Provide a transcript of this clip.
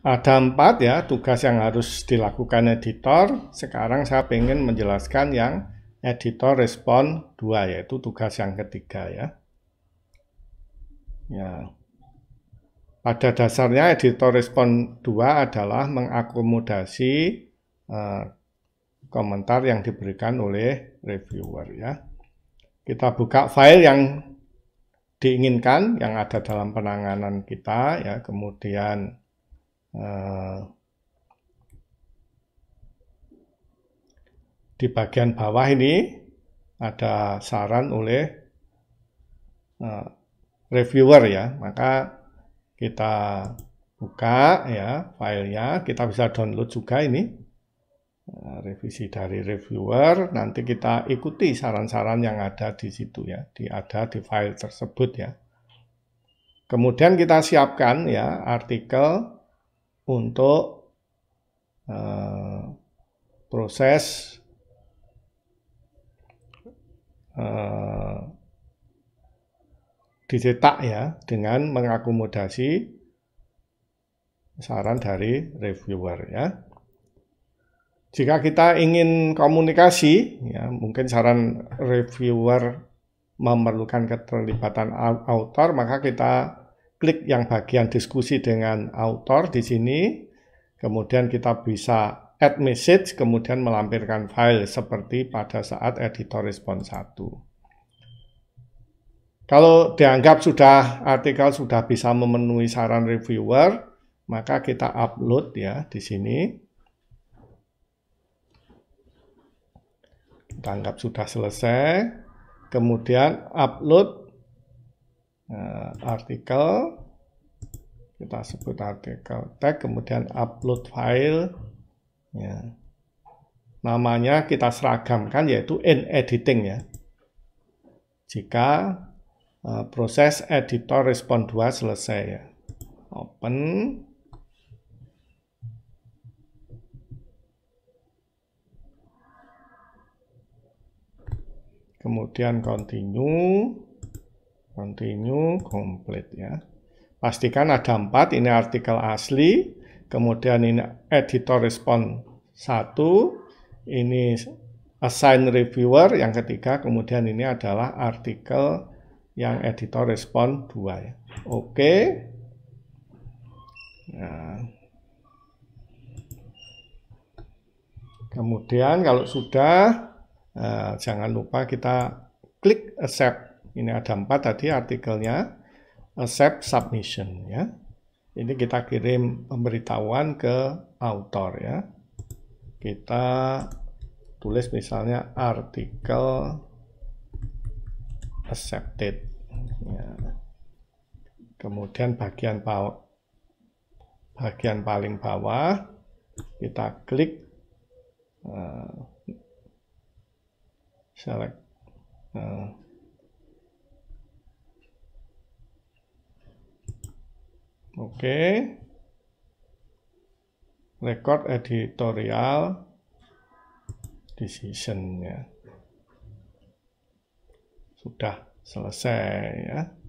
Ada empat ya tugas yang harus dilakukan editor. Sekarang saya ingin menjelaskan yang editor respon 2 yaitu tugas yang ketiga ya. Ya. Pada dasarnya editor respon 2 adalah mengakomodasi eh, komentar yang diberikan oleh reviewer ya. Kita buka file yang diinginkan yang ada dalam penanganan kita ya, kemudian Eh, di bagian bawah ini ada saran oleh eh, reviewer ya, maka kita buka ya filenya, kita bisa download juga ini eh, revisi dari reviewer. Nanti kita ikuti saran-saran yang ada di situ ya, di ada di file tersebut ya. Kemudian kita siapkan ya artikel untuk uh, proses uh, dicetak ya dengan mengakomodasi saran dari reviewer ya. Jika kita ingin komunikasi, ya mungkin saran reviewer memerlukan keterlibatan author, maka kita klik yang bagian diskusi dengan autor di sini. Kemudian kita bisa add message, kemudian melampirkan file seperti pada saat editor respon 1. Kalau dianggap sudah artikel sudah bisa memenuhi saran reviewer, maka kita upload ya di sini. Kita anggap sudah selesai. Kemudian upload uh, artikel kita sebut artikel tag kemudian upload file ya namanya kita seragamkan yaitu in editing ya jika uh, proses editor respon 2 selesai ya open kemudian continue Continue complete ya. Pastikan ada empat, ini artikel asli, kemudian ini editor respon satu, ini assign reviewer yang ketiga, kemudian ini adalah artikel yang editor respon dua ya. Oke. Okay. Nah. Kemudian kalau sudah, eh, jangan lupa kita klik accept ini ada empat tadi artikelnya. Accept submission ya. Ini kita kirim pemberitahuan ke author ya. Kita tulis misalnya artikel accepted. Ya. Kemudian bagian bawah, bagian paling bawah kita klik uh, select uh, Oke. Okay. Record editorial decision-nya. Sudah selesai ya.